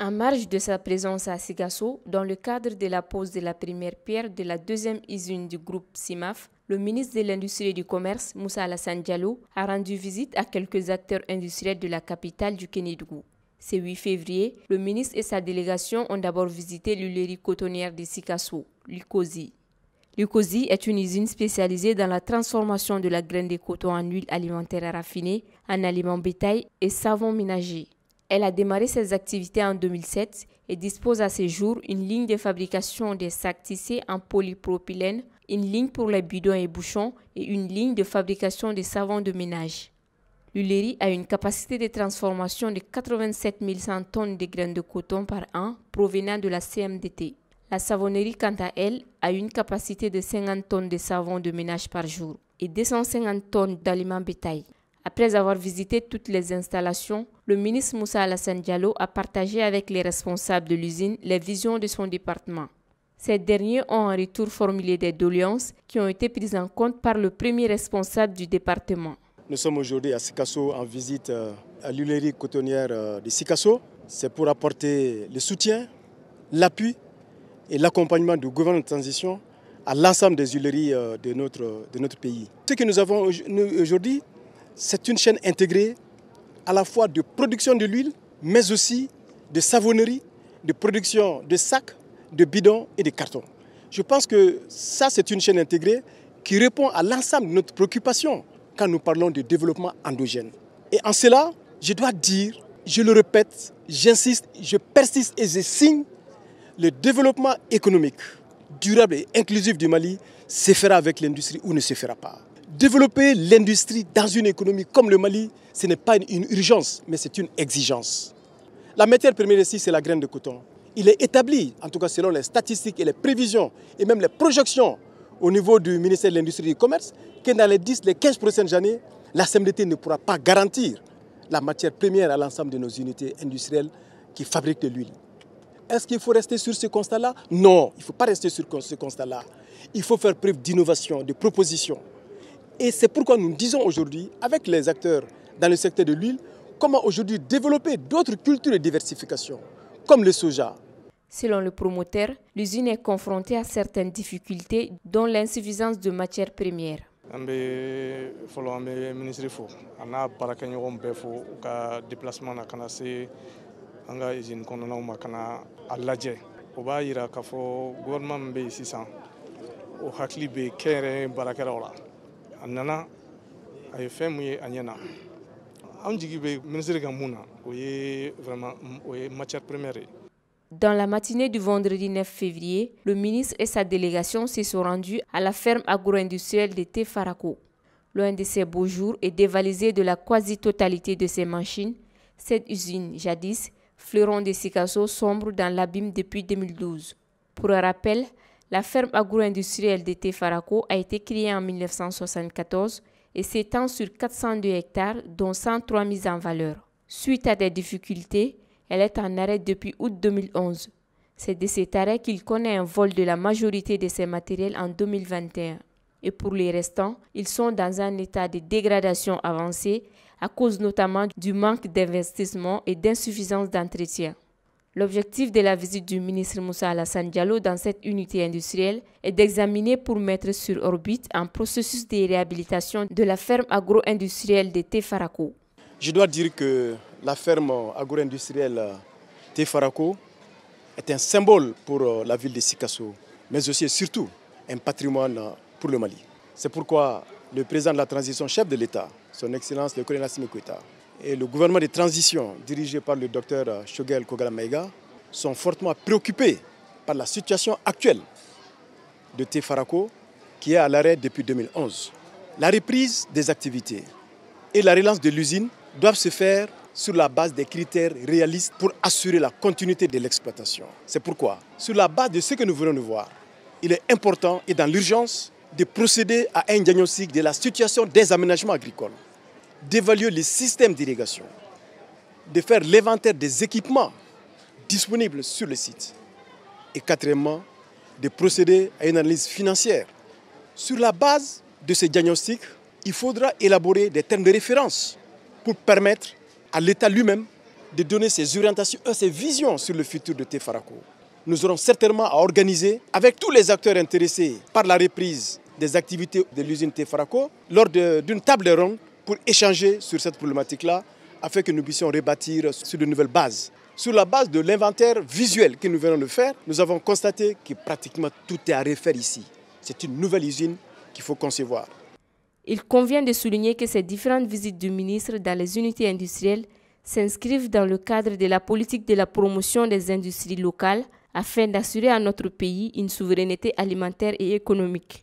En marge de sa présence à Sikasso, dans le cadre de la pose de la première pierre de la deuxième usine du groupe Simaf, le ministre de l'Industrie et du Commerce, Moussa Alassane Diallo, a rendu visite à quelques acteurs industriels de la capitale du Kénédougou. Ce 8 février, le ministre et sa délégation ont d'abord visité l'huilerie cotonnière de Sikasso, l'UCOSI. L'UCOSI est une usine spécialisée dans la transformation de la graine de coton en huile alimentaire raffinée, en aliments bétail et savon ménager. Elle a démarré ses activités en 2007 et dispose à ce jours une ligne de fabrication des sacs tissés en polypropylène, une ligne pour les bidons et bouchons et une ligne de fabrication des savons de ménage. L'ulérie a une capacité de transformation de 87 100 tonnes de graines de coton par an provenant de la CMDT. La savonnerie, quant à elle, a une capacité de 50 tonnes de savons de ménage par jour et 250 tonnes d'aliments bétail. Après avoir visité toutes les installations, le ministre Moussa Alassane Diallo a partagé avec les responsables de l'usine les visions de son département. Ces derniers ont en retour formulé des doléances qui ont été prises en compte par le premier responsable du département. Nous sommes aujourd'hui à Sikasso en visite euh, à l'huilerie cotonnière euh, de Sikasso. C'est pour apporter le soutien, l'appui et l'accompagnement du gouvernement de transition à l'ensemble des huileries euh, de notre, de notre pays. Ce que nous avons aujourd'hui, c'est une chaîne intégrée à la fois de production de l'huile, mais aussi de savonnerie, de production de sacs, de bidons et de cartons. Je pense que ça, c'est une chaîne intégrée qui répond à l'ensemble de notre préoccupation quand nous parlons de développement endogène. Et en cela, je dois dire, je le répète, j'insiste, je persiste et je signe, le développement économique durable et inclusif du Mali se fera avec l'industrie ou ne se fera pas. Développer l'industrie dans une économie comme le Mali, ce n'est pas une urgence, mais c'est une exigence. La matière première ici, c'est la graine de coton. Il est établi, en tout cas selon les statistiques et les prévisions, et même les projections au niveau du ministère de l'Industrie et du Commerce, que dans les 10, les 15 prochaines années, la ne pourra pas garantir la matière première à l'ensemble de nos unités industrielles qui fabriquent de l'huile. Est-ce qu'il faut rester sur ce constat-là Non, il ne faut pas rester sur ce constat-là. Il faut faire preuve d'innovation, de proposition. Et c'est pourquoi nous disons aujourd'hui, avec les acteurs dans le secteur de l'huile, comment aujourd'hui développer d'autres cultures de diversification, comme le soja. Selon le promoteur, l'usine est confrontée à certaines difficultés, dont l'insuffisance de matières premières. an bɛ fɔlɔ an ministre minisiri fo a n'a baarakɛɲɔgɔn be fo ka déplacement na kana se an ka usine kɔnɔnaw ma ka na b'a k'a gouvernement be bɛ o Haklibe, bɛ kɛnyɛrɛye dans la matinée du vendredi 9 février, le ministre et sa délégation se sont rendus à la ferme agro-industrielle de Tefarako. Loin de ses beaux jours et dévalisé de la quasi-totalité de ses machines. Cette usine, jadis, fleuron de Sikasso, sombre dans l'abîme depuis 2012. Pour un rappel, la ferme agro-industrielle de Tefarako a été créée en 1974 et s'étend sur 402 hectares, dont 103 mises en valeur. Suite à des difficultés, elle est en arrêt depuis août 2011. C'est de cet arrêt qu'il connaît un vol de la majorité de ses matériels en 2021. Et pour les restants, ils sont dans un état de dégradation avancée à cause notamment du manque d'investissement et d'insuffisance d'entretien. L'objectif de la visite du ministre Moussa Alassane Diallo dans cette unité industrielle est d'examiner pour mettre sur orbite un processus de réhabilitation de la ferme agro-industrielle de Tefarako. Je dois dire que la ferme agro-industrielle Tefarako est un symbole pour euh, la ville de Sikasso, mais aussi et surtout un patrimoine euh, pour le Mali. C'est pourquoi le président de la transition, chef de l'État, son Excellence le colonel Assimi et le gouvernement de transition dirigé par le docteur Shogel Kogalamaiga sont fortement préoccupés par la situation actuelle de Tefarako qui est à l'arrêt depuis 2011. La reprise des activités et la relance de l'usine doivent se faire sur la base des critères réalistes pour assurer la continuité de l'exploitation. C'est pourquoi, sur la base de ce que nous venons de voir, il est important et dans l'urgence de procéder à un diagnostic de la situation des aménagements agricoles d'évaluer les systèmes d'irrigation, de faire l'inventaire des équipements disponibles sur le site et quatrièmement, de procéder à une analyse financière. Sur la base de ces diagnostics, il faudra élaborer des termes de référence pour permettre à l'État lui-même de donner ses orientations, ses visions sur le futur de Tefaraco. Nous aurons certainement à organiser, avec tous les acteurs intéressés par la reprise des activités de l'usine Tefaraco, lors d'une table ronde, pour échanger sur cette problématique-là, afin que nous puissions rebâtir sur de nouvelles bases. Sur la base de l'inventaire visuel que nous venons de faire, nous avons constaté que pratiquement tout est à refaire ici. C'est une nouvelle usine qu'il faut concevoir. Il convient de souligner que ces différentes visites du ministre dans les unités industrielles s'inscrivent dans le cadre de la politique de la promotion des industries locales afin d'assurer à notre pays une souveraineté alimentaire et économique.